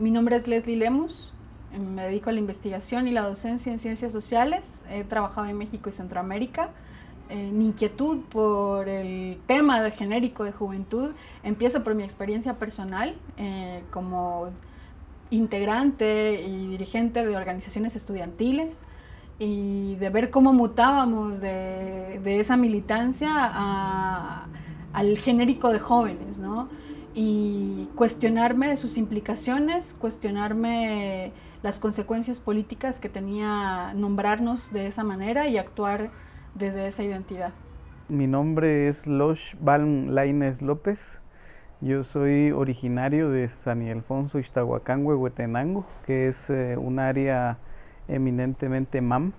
Mi nombre es Leslie Lemus, eh, me dedico a la investigación y la docencia en ciencias sociales. He trabajado en México y Centroamérica. Eh, mi inquietud por el tema de genérico de juventud empieza por mi experiencia personal eh, como integrante y dirigente de organizaciones estudiantiles y de ver cómo mutábamos de, esa militancia al genérico de jóvenes, ¿no? y cuestionarme sus implicaciones, cuestionarme las consecuencias políticas que tenía nombrarnos de esa manera y actuar desde esa identidad. Mi nombre es Losh Balm Laines López. Yo soy originario de San Ildefonso, Ixtahuacán, Huehuetenango, que es eh, un área eminentemente MAM.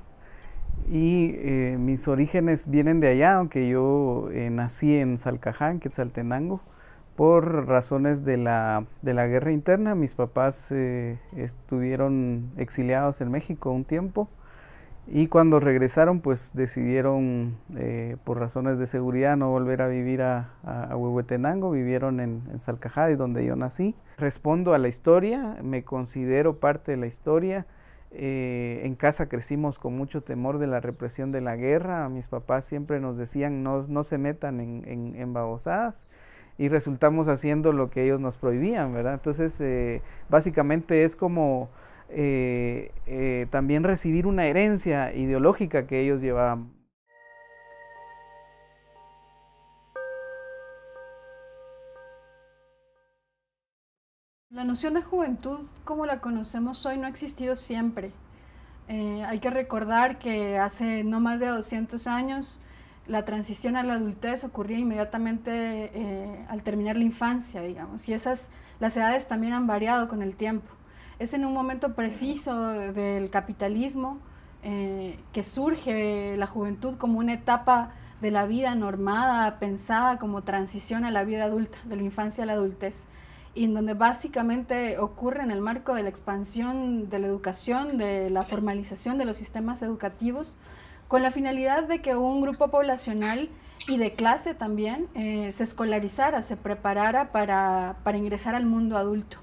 Y eh, mis orígenes vienen de allá, aunque yo eh, nací en Salcaján, Quetzaltenango por razones de la, guerra interna, mis papás eh, estuvieron exiliados en México un tiempo y cuando regresaron pues decidieron eh, por razones de seguridad no volver a vivir a, Huehuetenango, vivieron en, en donde yo nací. Respondo a la historia, me considero parte de la historia. Eh, en casa crecimos con mucho temor de la represión de la guerra, mis papás siempre nos decían no, se metan en, en, en babosadas y resultamos haciendo lo que ellos nos prohibían, ¿verdad? Entonces, eh, básicamente es como eh, eh, también recibir una herencia ideológica que ellos llevaban. La noción de juventud como la conocemos hoy no ha existido siempre. hay que recordar que hace no más de 200 años la transición a la adultez ocurría inmediatamente eh, al terminar la infancia, digamos, y esas, las edades también han variado con el tiempo. Es en un momento preciso del capitalismo eh, que surge la juventud como una etapa de la vida normada, pensada como transición a la vida adulta, de la infancia a la adultez, y en donde básicamente ocurre en el marco de la expansión de la educación, de la formalización de los sistemas educativos, con la finalidad de que un grupo poblacional y de clase también eh, se escolarizara, se preparara para, ingresar al mundo adulto.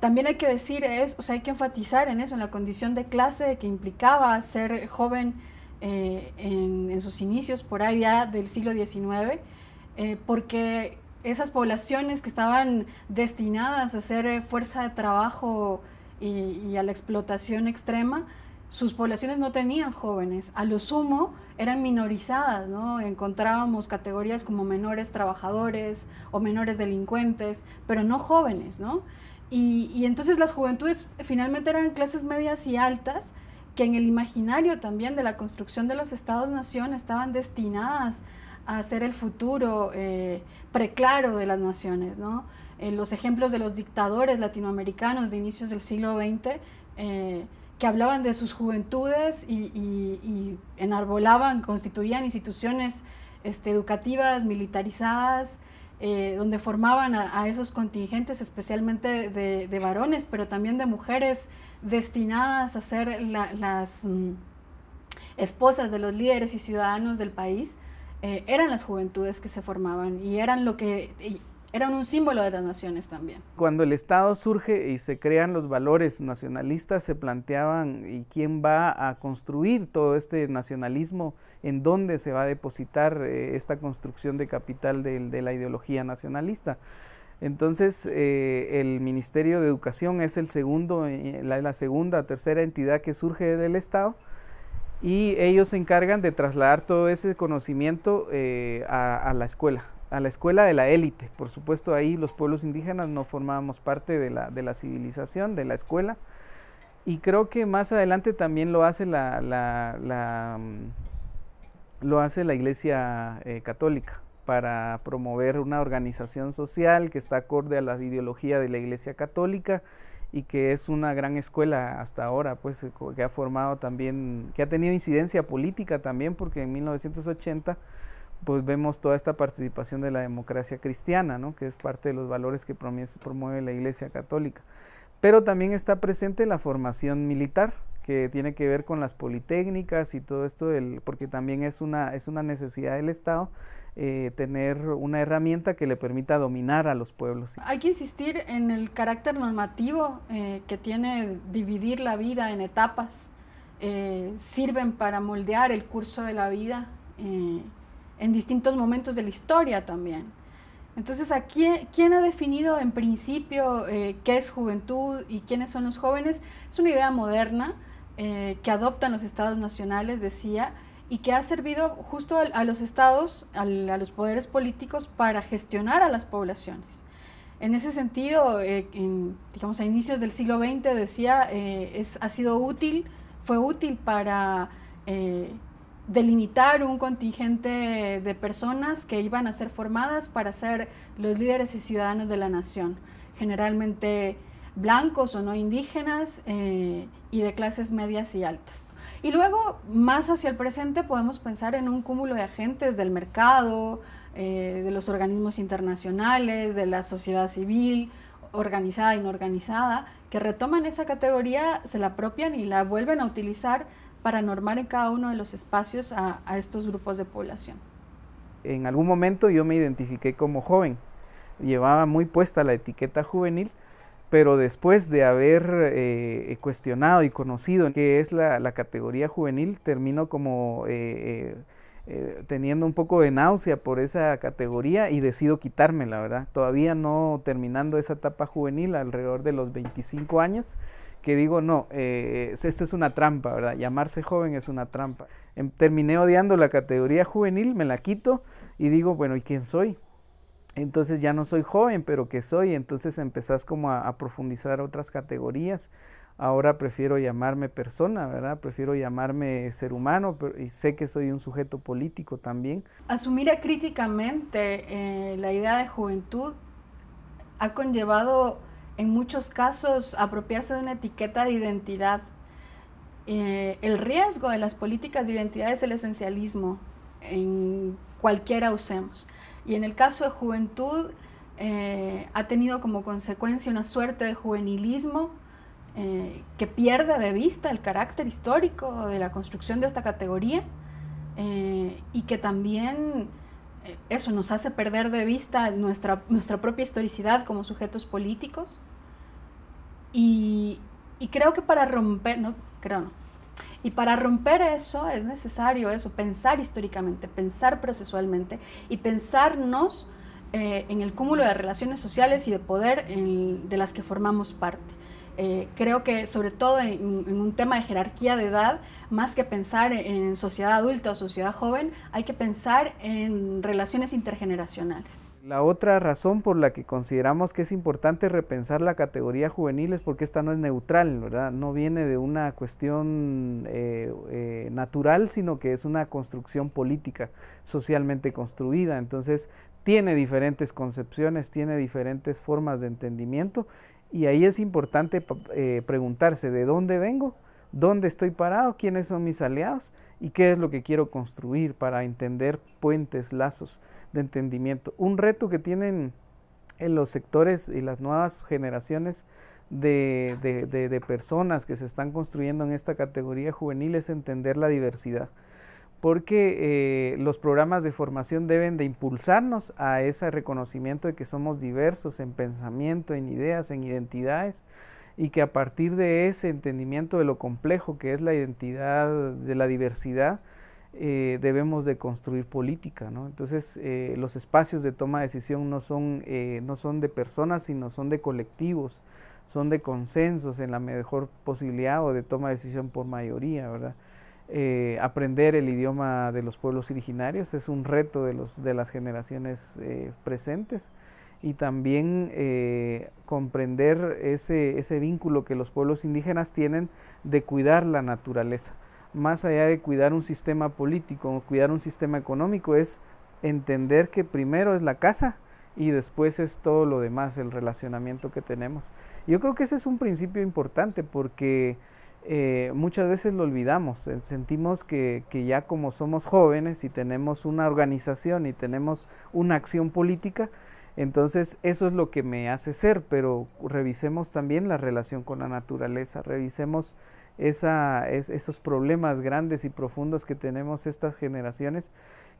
También hay que decir, es, o sea, hay que enfatizar en eso, en la condición de clase que implicaba ser joven eh, en, sus inicios, por ahí ya del siglo XIX, eh, porque esas poblaciones que estaban destinadas a ser fuerza de trabajo y a la explotación extrema, sus poblaciones no tenían jóvenes, a lo sumo eran minorizadas, ¿no? Encontrábamos categorías como menores trabajadores o menores delincuentes, pero no jóvenes, Y, entonces las juventudes finalmente eran clases medias y altas que en el imaginario también de la construcción de los estados-nación estaban destinadas a ser el futuro eh, preclaro de las naciones, ¿no? Eh, los ejemplos de los dictadores latinoamericanos de inicios del siglo XX que hablaban de sus juventudes y, enarbolaban, constituían instituciones este, educativas, militarizadas, eh, donde formaban a, esos contingentes, especialmente de, varones, pero también de mujeres destinadas a ser las mm, esposas de los líderes y ciudadanos del país. Eh, eran las juventudes que se formaban y eran lo que eran un símbolo de las naciones también. Cuando el Estado surge y se crean los valores nacionalistas, se planteaban y quién va a construir todo este nacionalismo, en dónde se va a depositar eh, esta construcción de capital de, la ideología nacionalista. Entonces, eh, el Ministerio de Educación es el segundo, eh, la, la segunda, tercera entidad que surge del Estado y ellos se encargan de trasladar todo ese conocimiento a la escuela, a la escuela de la élite. Por supuesto, ahí los pueblos indígenas no formábamos parte de la, civilización, de la escuela. Y creo que más adelante también lo hace la, mm, lo hace la Iglesia eh, Católica para promover una organización social que está acorde a la ideología de la Iglesia Católica y que es una gran escuela hasta ahora, pues eh, que ha formado también, que ha tenido incidencia política también, porque en 1980 pues vemos toda esta participación de la democracia cristiana, ¿no? que es parte de los valores que promueve la Iglesia Católica. Pero también está presente la formación militar, que tiene que ver con las politécnicas y todo esto, del, porque también es una, es una necesidad del Estado eh, tener una herramienta que le permita dominar a los pueblos. Hay que insistir en el carácter normativo eh, que tiene dividir la vida en etapas, eh, sirven para moldear el curso de la vida en distintos momentos de la historia también. Entonces, ¿a quién, ha definido en principio eh, qué es juventud y quiénes son los jóvenes? Es una idea moderna eh, que adoptan los estados nacionales, decía, y que ha servido justo a, los estados, a, los poderes políticos para gestionar a las poblaciones. En ese sentido, eh, digamos, a inicios del siglo XX decía, es, ha sido útil, fue útil para delimitar un contingente de personas que iban a ser formadas para ser los líderes y ciudadanos de la nación, generalmente blancos o no indígenas eh, y de clases medias y altas. Y luego, más hacia el presente, podemos pensar en un cúmulo de agentes del mercado, eh, de los organismos internacionales, de la sociedad civil, organizada e inorganizada, que retoman esa categoría, se la apropian y la vuelven a utilizar para normar en cada uno de los espacios a, estos grupos de población. En algún momento yo me identifiqué como joven, llevaba muy puesta la etiqueta juvenil, pero después de haber eh, cuestionado y conocido qué es la, categoría juvenil, termino como eh, eh, teniendo un poco de náusea por esa categoría y decido quitarme, la verdad. Todavía no terminando esa etapa juvenil, alrededor de los 25 años, que digo, no, eh, esto es una trampa, ¿verdad? Llamarse joven es una trampa. Em, terminé odiando la categoría juvenil, me la quito y digo, bueno, ¿y quién soy? Entonces ya no soy joven, pero ¿qué soy? Entonces empezás como a, profundizar otras categorías. Ahora prefiero llamarme persona, ¿verdad? Prefiero llamarme ser humano y sé que soy un sujeto político también. Asumir críticamente eh, la idea de juventud ha conllevado en muchos casos apropiarse de una etiqueta de identidad. Eh, el riesgo de las políticas de identidad es el esencialismo, en cualquiera usemos. Y en el caso de juventud, eh, ha tenido como consecuencia una suerte de juvenilismo eh, que pierde de vista el carácter histórico de la construcción de esta categoría y que también eso nos hace perder de vista nuestra, propia historicidad como sujetos políticos. Y, creo que para romper, Y para romper eso es necesario eso, pensar históricamente, pensar procesualmente y pensarnos eh, en el cúmulo de relaciones sociales y de poder de las que formamos parte. Eh, creo que sobre todo en, un tema de jerarquía de edad, más que pensar en sociedad adulta o sociedad joven, hay que pensar en relaciones intergeneracionales. La otra razón por la que consideramos que es importante repensar la categoría juvenil es porque esta no es neutral, ¿verdad? No viene de una cuestión eh, eh, natural, sino que es una construcción política, socialmente construida. Entonces, tiene diferentes concepciones, tiene diferentes formas de entendimiento y ahí es importante eh, preguntarse de dónde vengo, dónde estoy parado, quiénes son mis aliados y qué es lo que quiero construir para entender puentes, lazos de entendimiento. Un reto que tienen en los sectores y las nuevas generaciones de personas que se están construyendo en esta categoría juvenil es entender la diversidad porque eh, los programas de formación deben de impulsarnos a ese reconocimiento de que somos diversos en pensamiento, en ideas, en identidades, y que a partir de ese entendimiento de lo complejo que es la identidad, de la diversidad, eh, debemos de construir política. Entonces, eh, los espacios de toma de decisión no son, no son de personas, sino son de colectivos, son de consensos en la mejor posibilidad o de toma de decisión por mayoría, ¿verdad? Eh, aprender el idioma de los pueblos originarios, es un reto de, los, de las generaciones eh, presentes y también eh, comprender ese, ese vínculo que los pueblos indígenas tienen de cuidar la naturaleza. Más allá de cuidar un sistema político o cuidar un sistema económico, es entender que primero es la casa y después es todo lo demás, el relacionamiento que tenemos. Yo creo que ese es un principio importante porque eh, muchas veces lo olvidamos, eh, sentimos que, ya como somos jóvenes y tenemos una organización y tenemos una acción política, entonces eso es lo que me hace ser, pero revisemos también la relación con la naturaleza, revisemos esa, esos problemas grandes y profundos que tenemos estas generaciones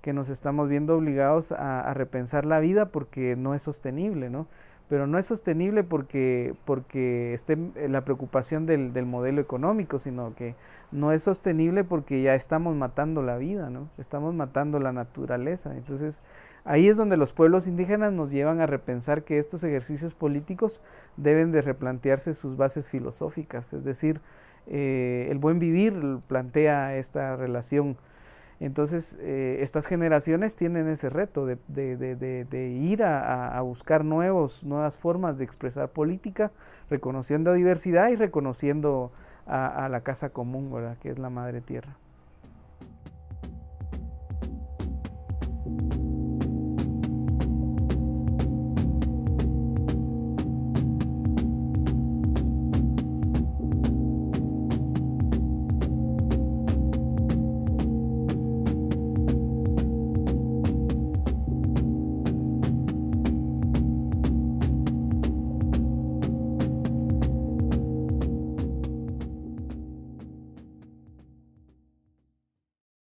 que nos estamos viendo obligados a, a repensar la vida porque no es sostenible, ¿no? pero no es sostenible porque, porque esté la preocupación del, del, modelo económico, sino que no es sostenible porque ya estamos matando la vida, ¿no? Estamos matando la naturaleza. Entonces, ahí es donde los pueblos indígenas nos llevan a repensar que estos ejercicios políticos deben de replantearse sus bases filosóficas, es decir, eh, el buen vivir plantea esta relación entonces, eh, estas generaciones tienen ese reto de, ir a, buscar nuevos, nuevas formas de expresar política, reconociendo diversidad y reconociendo a, a la casa común, ¿verdad? que es la madre tierra.